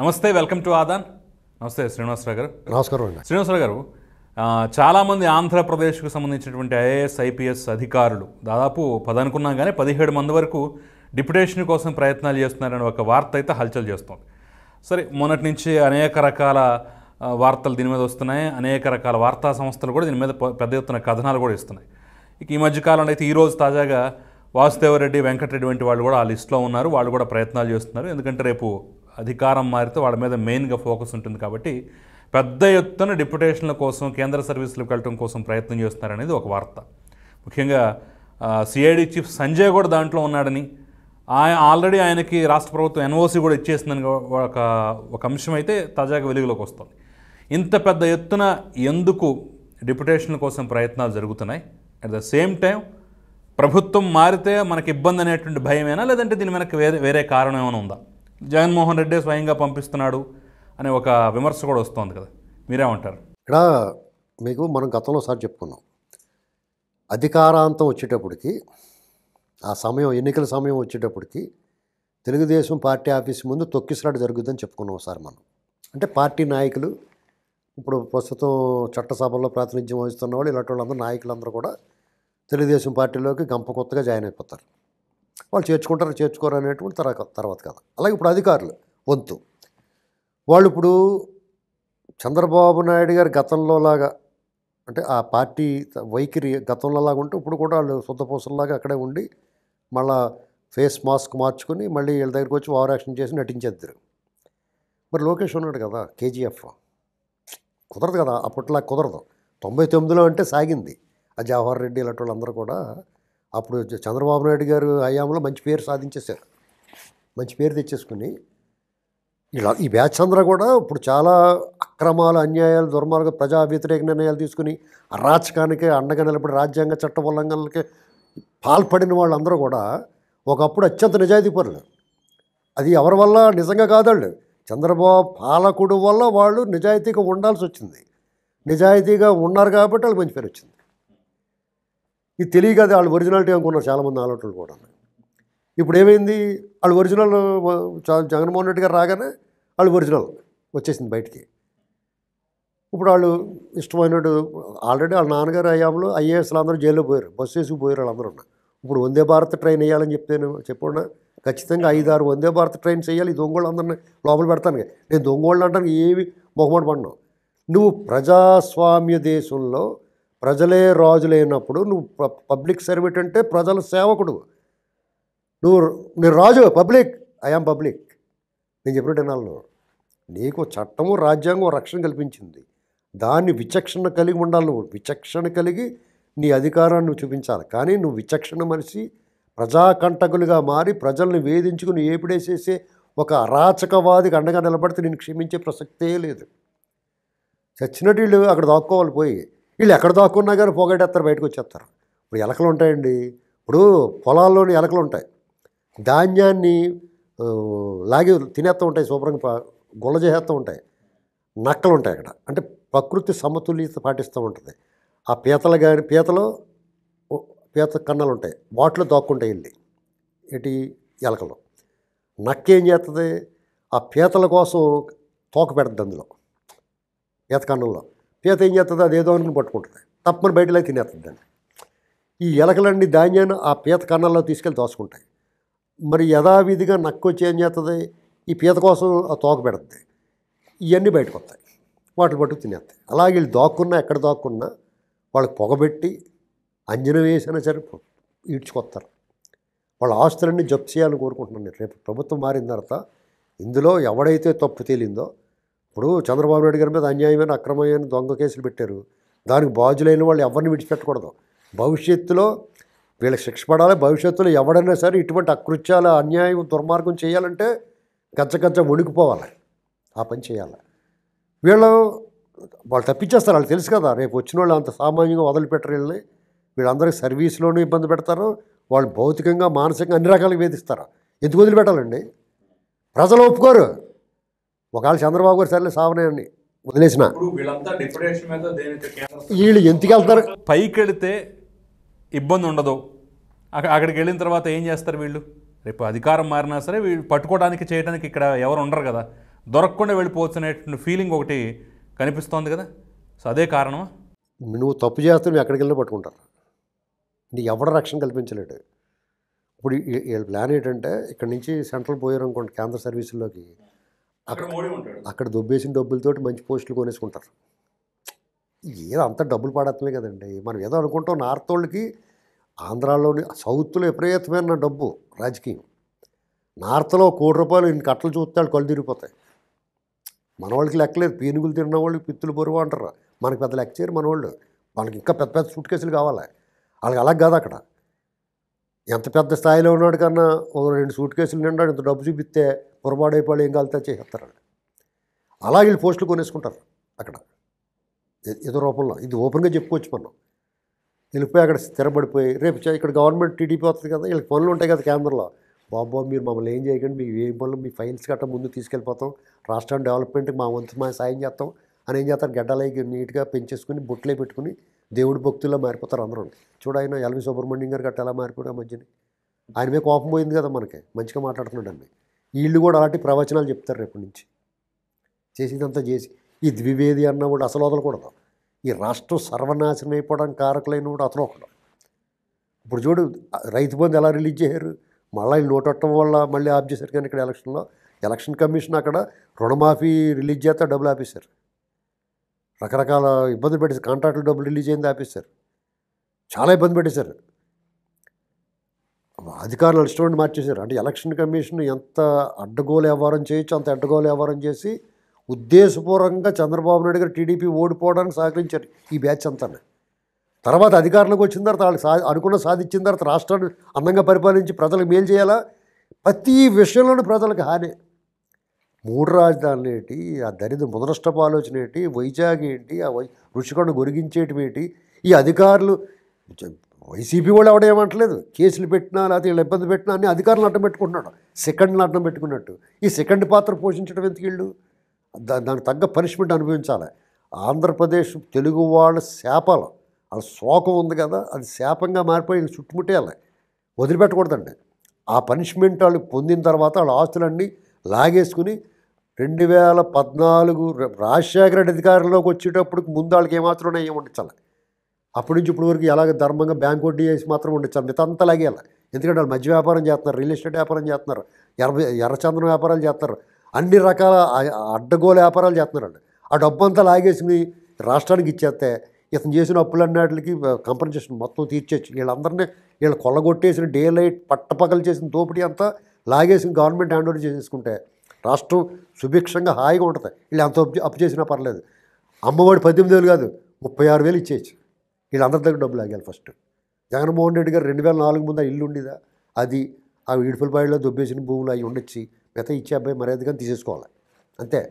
నమస్తే welcome to ఆదాన్ నమస్తే శ్రీనివాసరావు గారు నమస్కారం అండి శ్రీనివాసరావు గారు చాలామంది ఆంధ్రప్రదేశ్కు సంబంధించినటువంటి ఐఏఎస్ ఐపీఎస్ అధికారులు దాదాపు పది అనుకున్నాం కానీ పదిహేడు మంది వరకు డిప్యుటేషన్ కోసం ప్రయత్నాలు చేస్తున్నారని ఒక వార్త అయితే హల్చల్ చేస్తుంది సరే మొన్నటి నుంచి అనేక రకాల వార్తలు దీని మీద వస్తున్నాయి అనేక రకాల వార్తా సంస్థలు కూడా దీని మీద పెద్ద ఎత్తున కథనాలు కూడా ఇస్తున్నాయి ఇక ఈ మధ్యకాలంలో అయితే ఈరోజు తాజాగా వాసుదేవరెడ్డి వెంకటరెడ్డి వంటి వాళ్ళు కూడా ఆ లిస్టులో ఉన్నారు వాళ్ళు కూడా ప్రయత్నాలు చేస్తున్నారు ఎందుకంటే రేపు అధికారం మారితే వాళ్ళ మీద మెయిన్గా ఫోకస్ ఉంటుంది కాబట్టి పెద్ద ఎత్తున డిప్యుటేషన్ల కోసం కేంద్ర సర్వీసులకు వెళ్ళడం కోసం ప్రయత్నం చేస్తున్నారనేది ఒక వార్త ముఖ్యంగా సిఐడి చీఫ్ సంజయ్ కూడా దాంట్లో ఉన్నాడని ఆయన ఆల్రెడీ ఆయనకి రాష్ట్ర ప్రభుత్వం ఎన్ఓసి కూడా ఇచ్చేసిందని ఒక ఒక అంశం అయితే తాజాగా వెలుగులోకి వస్తుంది ఇంత పెద్ద ఎత్తున ఎందుకు డిప్యుటేషన్ల కోసం ప్రయత్నాలు జరుగుతున్నాయి అట్ ద సేమ్ టైం ప్రభుత్వం మారితే మనకి ఇబ్బంది అనేటువంటి భయమేనా లేదంటే దీని వెనక వేరే వేరే కారణం ఏమైనా ఉందా జగన్మోహన్ రెడ్డి స్వయంగా పంపిస్తున్నాడు అనే ఒక విమర్శ కూడా వస్తుంది కదా మీరేమంటారు ఇక్కడ మీకు మనం గతంలో చెప్పుకున్నాం అధికారాంతం వచ్చేటప్పటికి ఆ సమయం ఎన్నికల సమయం వచ్చేటప్పటికి తెలుగుదేశం పార్టీ ఆఫీస్ ముందు తొక్కిసలాడు జరుగుద్దని చెప్పుకున్నాం సార్ మనం అంటే పార్టీ నాయకులు ఇప్పుడు ప్రస్తుతం చట్టసభల్లో ప్రాతినిధ్యం వహిస్తున్న వాళ్ళు ఇలాంటి వాళ్ళందరూ నాయకులందరూ కూడా తెలుగుదేశం పార్టీలోకి గంప కొత్తగా జాయిన్ అయిపోతారు వాళ్ళు చేర్చుకుంటారు చేర్చుకోరు అనేటువంటి తర్వాత తర్వాత కథ అలాగే ఇప్పుడు అధికారులు వంతు వాళ్ళు ఇప్పుడు చంద్రబాబు నాయుడు గారు గతంలోలాగా అంటే ఆ పార్టీ వైఖరి గతంలోలాగా ఉంటే ఇప్పుడు కూడా వాళ్ళు శుద్ధపూసల్లాగా అక్కడే ఉండి మళ్ళా ఫేస్ మాస్క్ మార్చుకుని మళ్ళీ వీళ్ళ దగ్గరికి వచ్చి ఓవర్ యాక్షన్ చేసి నటించేద్దరు మరి లోకేష్ ఉన్నాడు కదా కేజీఎఫ్ కుదరదు కదా అప్పట్లో కుదరదు తొంభై తొమ్మిదిలో అంటే సాగింది ఆ జవహర్ రెడ్డి ఇలాంటి వాళ్ళందరూ కూడా అప్పుడు చంద్రబాబు నాయుడు గారు హయాంలో మంచి పేరు సాధించేశారు మంచి పేరు తెచ్చేసుకుని ఇలా ఈ బ్యాచ్ అందరూ కూడా ఇప్పుడు చాలా అక్రమాలు అన్యాయాలు దుర్మార్గ ప్రజా వ్యతిరేక నిర్ణయాలు తీసుకుని అరాచకానికి అండగా నిలబడి రాజ్యాంగ చట్ట ఉల్లంఘనలకి పాల్పడిన వాళ్ళందరూ కూడా ఒకప్పుడు అత్యంత నిజాయితీ పనులు అది ఎవరి వల్ల నిజంగా కాదాళ్ళు చంద్రబాబు పాలకుడు వల్ల వాళ్ళు నిజాయితీగా ఉండాల్సి వచ్చింది నిజాయితీగా ఉన్నారు కాబట్టి వాళ్ళు మంచి పేరు వచ్చింది ఇది తెలియక వాళ్ళు ఒరిజినాలిటీ అనుకున్నారు చాలామంది ఆలోచనలు కూడా ఇప్పుడు ఏమైంది వాళ్ళు ఒరిజినల్ జగన్మోహన్ రెడ్డి గారు రాగానే వాళ్ళు ఒరిజినల్ వచ్చేసింది బయటికి ఇప్పుడు వాళ్ళు ఇష్టమైనట్టు ఆల్రెడీ వాళ్ళ నాన్నగారు అయ్యాములు ఐఏఎస్లు అందరూ జైల్లో పోయారు బస్సు వేసుకు పోయారు వాళ్ళందరూ ఇప్పుడు వందే భారత్ ట్రైన్ వేయాలని చెప్తాను చెప్పిన ఖచ్చితంగా ఐదు ఆరు వందే భారత్ ట్రైన్స్ వేయాలి ఈ దొంగోళ్ళు అందరినీ లోపల పెడతాను నేను దొంగోళ్ళు అంటాను ఏవి మొహమాట పడినావు నువ్వు ప్రజాస్వామ్య దేశంలో ప్రజలే రాజులైనప్పుడు నువ్వు పబ్లిక్ సర్వెంట్ అంటే ప్రజల సేవకుడు నువ్వు నేను రాజు పబ్లిక్ ఐఆమ్ పబ్లిక్ నేను చెప్పినట్టు వినాలను నీకు చట్టము రాజ్యాంగం రక్షణ కల్పించింది దాన్ని విచక్షణ కలిగి ఉండాలి నువ్వు విచక్షణ కలిగి నీ అధికారాన్ని నువ్వు చూపించాలి కానీ నువ్వు విచక్షణ మనిషి ప్రజాకంటకులుగా మారి ప్రజల్ని వేధించుకుని ఏపిడేసేసే ఒక అరాచకవాదికి అండగా నిలబడితే నేను క్షమించే ప్రసక్తే లేదు చచ్చినటు వీళ్ళు అక్కడ దాక్కోవాలి పోయి వీళ్ళు ఎక్కడ దాక్కున్నా కానీ పోగొట్టేస్తారు బయటకు వచ్చేస్తారు ఇప్పుడు ఎలకలు ఉంటాయండి ఇప్పుడు పొలాల్లోని ఎలకలు ఉంటాయి ధాన్యాన్ని లాగి తినేస్తూ ఉంటాయి శుభ్రంగా గుల్ల చేసేస్తూ ఉంటాయి నక్కలు ఉంటాయి అక్కడ అంటే ప్రకృతి సమతుల్యత పాటిస్తూ ఉంటుంది ఆ పీతలు కానీ పీతలు పీత కన్నలు ఉంటాయి వాటిలో దాక్కుంటాయి వెళ్ళి ఎటి ఎలకలు నక్క ఏం చేస్తుంది ఆ పీతల కోసం తోక పెడుతుంది అందులో పీత కన్నంలో తీత ఏం చేస్తుంది అదేదో అనుకుని పట్టుకుంటుంది తప్పని బయటలో తినేస్తుంది దాన్ని ఈ ఎలకలన్నీ ధాన్యాన్ని ఆ పీత కన్నాల్లో తీసుకెళ్ళి తోసుకుంటాయి మరి యథావిధిగా వచ్చి ఏం చేస్తుంది ఈ పీత కోసం ఆ తోక పెడుతుంది ఇవన్నీ బయటకు వస్తాయి వాటిని పట్టు తినేస్తాయి అలాగే వీళ్ళు దాక్కున్నా ఎక్కడ దాక్కున్నా వాళ్ళకి పొగబెట్టి అంజనం వేసినా సరే ఈడ్చుకొస్తారు వాళ్ళ ఆస్తులన్నీ జప్తు చేయాలని కోరుకుంటున్నాను రేపు ప్రభుత్వం మారిన తర్వాత ఇందులో ఎవడైతే తప్పు తేలిందో ఇప్పుడు చంద్రబాబు నాయుడు గారి మీద అన్యాయమైన అక్రమమైన దొంగ కేసులు పెట్టారు దానికి బాధ్యులైన వాళ్ళు ఎవరిని విడిచిపెట్టకూడదు భవిష్యత్తులో వీళ్ళకి శిక్ష పడాలి భవిష్యత్తులో ఎవడైనా సరే ఇటువంటి అకృత్యాల అన్యాయం దుర్మార్గం చేయాలంటే గచ్చగచ్చ వణికిపోవాలి ఆ పని చేయాలి వీళ్ళు వాళ్ళు తప్పించేస్తారు వాళ్ళు తెలుసు కదా రేపు వచ్చిన వాళ్ళు అంత సామాన్యంగా వదిలిపెట్టరు వీళ్ళని వీళ్ళందరికీ సర్వీస్లోనూ ఇబ్బంది పెడతారు వాళ్ళు భౌతికంగా మానసికంగా అన్ని రకాలుగా వేధిస్తారు ఎందుకు వదిలిపెట్టాలండి ప్రజలు ఒప్పుకోరు ఒకవేళ చంద్రబాబు గారు సరే సావనేయండి వదిలేసిన వీళ్ళు ఎందుకు వెళ్తారు పైకి వెళితే ఇబ్బంది ఉండదు అక్కడికి వెళ్ళిన తర్వాత ఏం చేస్తారు వీళ్ళు రేపు అధికారం మారినా సరే వీళ్ళు పట్టుకోవడానికి చేయడానికి ఇక్కడ ఎవరు ఉండరు కదా దొరకకుండా వెళ్ళిపోవచ్చు అనేటువంటి ఫీలింగ్ ఒకటి కనిపిస్తోంది కదా సో అదే కారణమా నువ్వు తప్పు చేస్తే నువ్వు ఎక్కడికి వెళ్ళినా పట్టుకుంటారు నీ ఎవడ రక్షణ కల్పించలేడు ఇప్పుడు వీళ్ళ ప్లాన్ ఏంటంటే ఇక్కడ నుంచి సెంట్రల్ పోయారు అనుకోండి కేంద్ర సర్వీసుల్లోకి అక్కడ దొబ్బేసిన డబ్బులతో మంచి పోస్టులు కొనేసుకుంటారు ఏదో అంత డబ్బులు పాడత్వమే కదండి మనం ఏదో అనుకుంటాం నార్త్ వాళ్ళకి ఆంధ్రాలోని సౌత్లో విపరీతమైన డబ్బు రాజకీయం నార్త్లో కోటి రూపాయలు ఇన్ని కట్టలు చూస్తే వాళ్ళు కళ్ళు తిరిగిపోతాయి మన వాళ్ళకి లెక్కలేదు పీనుగులు తిన్న వాళ్ళు పిత్తులు బరువు అంటారు మనకి పెద్ద లెక్క చేయరు మన వాళ్ళు వాళ్ళకి ఇంకా పెద్ద పెద్ద సూట్ కేసులు కావాలి వాళ్ళకి అలాగ కాదు అక్కడ ఎంత పెద్ద స్థాయిలో ఉన్నాడు కన్నా ఒక రెండు సూట్ కేసులు నిండా ఇంత డబ్బు చూపిస్తే పొరపాడైపోయి ఏం కలితే చేసేస్తారు అలా వీళ్ళు పోస్టులు కొనేసుకుంటారు అక్కడ ఇతర రూపంలో ఇది ఓపెన్గా చెప్పుకోవచ్చు మనం వెళ్ళిపోయి అక్కడ స్థిరపడిపోయి రేపు ఇక్కడ గవర్నమెంట్ టీడీపీ వస్తుంది కదా వీళ్ళకి పనులు ఉంటాయి కదా కేంద్రంలో బాబు మీరు మమ్మల్ని ఏం చేయకండి మీ ఏం పనులు మీ ఫైల్స్ గట్టా ముందు తీసుకెళ్ళిపోతాం రాష్ట్రం డెవలప్మెంట్కి మా వంతు మా సాయం చేస్తాం అని ఏం చేస్తారు గడ్డలైకి నీట్గా పెంచేసుకుని బుట్టలే పెట్టుకుని దేవుడు భక్తుల్లో మారిపోతారు అందరూ చూడ ఆయన ఎల్వి సుబ్రహ్మణ్యం గారు గట్ట ఎలా మారిపోయాడు ఆ ఆయన మీద కోపం పోయింది కదా మనకి మంచిగా మాట్లాడుతున్నాడు అన్నీ వీళ్ళు కూడా అలాంటి ప్రవచనాలు చెప్తారు రేపటి నుంచి చేసేదంతా చేసి ఈ ద్వివేది అన్నవాడు అసలు వదలకూడదు ఈ రాష్ట్రం సర్వనాశనం అయిపోవడం కారకులైన వాడు అతను ఒకడు ఇప్పుడు చూడు రైతు బంధు ఎలా రిలీజ్ చేశారు మళ్ళీ నోటట్టడం వల్ల మళ్ళీ ఆఫ్ చేశారు కానీ ఇక్కడ ఎలక్షన్లో ఎలక్షన్ కమిషన్ అక్కడ రుణమాఫీ రిలీజ్ చేస్తే డబ్బులు ఆపేశారు రకరకాల ఇబ్బందులు పెట్టేసి కాంట్రాక్టులు డబ్బులు రిలీజ్ అయింది ఆపేశారు చాలా ఇబ్బంది పెట్టేశారు అధికారులు అడిచినోడిని మార్చేశారు అంటే ఎలక్షన్ కమిషన్ ఎంత అడ్డగోలు వ్యవహారం చేయొచ్చు అంత అడ్డగోలు వ్యవహారం చేసి ఉద్దేశపూర్వకంగా చంద్రబాబు నాయుడు గారు టీడీపీ ఓడిపోవడానికి సహకరించారు ఈ బ్యాచ్ అంతా తర్వాత అధికారులకు వచ్చిన తర్వాత వాళ్ళకి సా అనుకున్న సాధించిన తర్వాత రాష్ట్రాన్ని అందంగా పరిపాలించి ప్రజలకు మేలు చేయాలా ప్రతి విషయంలోనూ ప్రజలకు హాని మూడు రాజధానులు ఏంటి ఆ దరిద్ర ముదనష్టపు ఆలోచన ఏంటి వైజాగ్ ఏంటి ఆ వై రుషికొండ ఏంటి ఈ అధికారులు వైసీపీ వాళ్ళు ఎవడేమంటలేదు కేసులు పెట్టినా లేకపోతే వీళ్ళు ఇబ్బంది పెట్టినా అని అధికారులు అడ్డం పెట్టుకుంటున్నాడు సెకండ్ని అడ్డం పెట్టుకున్నట్టు ఈ సెకండ్ పాత్ర పోషించడం ఎందుకు వీళ్ళు దా దానికి తగ్గ పనిష్మెంట్ అనుభవించాలి ఆంధ్రప్రదేశ్ తెలుగు వాళ్ళ శాపాల వాళ్ళ శోకం ఉంది కదా అది శాపంగా మారిపోయి చుట్టుముట్టేయాలి వదిలిపెట్టకూడదండి ఆ పనిష్మెంట్ వాళ్ళు పొందిన తర్వాత వాళ్ళ ఆస్తులన్నీ లాగేసుకుని రెండు వేల పద్నాలుగు రాజశేఖర రెడ్డి అధికారంలోకి వచ్చేటప్పుడు ముందు వాళ్ళకి ఏమాత్రం ఉన్నాయి వండించాలి అప్పటి నుంచి ఇప్పుడు వరకు ఎలాగ ధర్మంగా బ్యాంక్ వడ్డీ చేసి మాత్రం వండించాలి మిగతా అంతా లాగేయాలి ఎందుకంటే వాళ్ళు మధ్య వ్యాపారం చేస్తున్నారు రియల్ ఎస్టేట్ వ్యాపారం చేస్తున్నారు ఎర్ర ఎర్రచందనం వ్యాపారాలు చేస్తున్నారు అన్ని రకాల అడ్డగోల వ్యాపారాలు చేస్తున్నారు ఆ డబ్బు అంతా లాగేసి రాష్ట్రానికి ఇచ్చేస్తే ఇతను చేసిన అప్పులన్నిటికి కంపెన్సేషన్ మొత్తం తీర్చేసి వీళ్ళందరినీ వీళ్ళు కొల్లగొట్టేసిన డే లైట్ పట్టపగలు చేసిన దోపిడీ అంతా లాగేసిన గవర్నమెంట్ హ్యాండ్ ఓవర్ చేసేసుకుంటే రాష్ట్రం సుభిక్షంగా హాయిగా ఉంటుంది వీళ్ళు అంత అప్పు చేసినా పర్లేదు అమ్మఒడి పద్దెనిమిది వేలు కాదు ముప్పై ఆరు వేలు ఇచ్చేయచ్చు వీళ్ళందరి దగ్గర డబ్బులు ఆగాలి ఫస్ట్ జగన్మోహన్ రెడ్డి గారు రెండు వేల నాలుగు ముందు ఇల్లు ఉండేదా అది ఆ వీడిపల్పాడిలో దుబ్బేసిన భూములు అవి ఉండొచ్చి మిగతా ఇచ్చే అబ్బాయి మర్యాదగా తీసేసుకోవాలి అంతే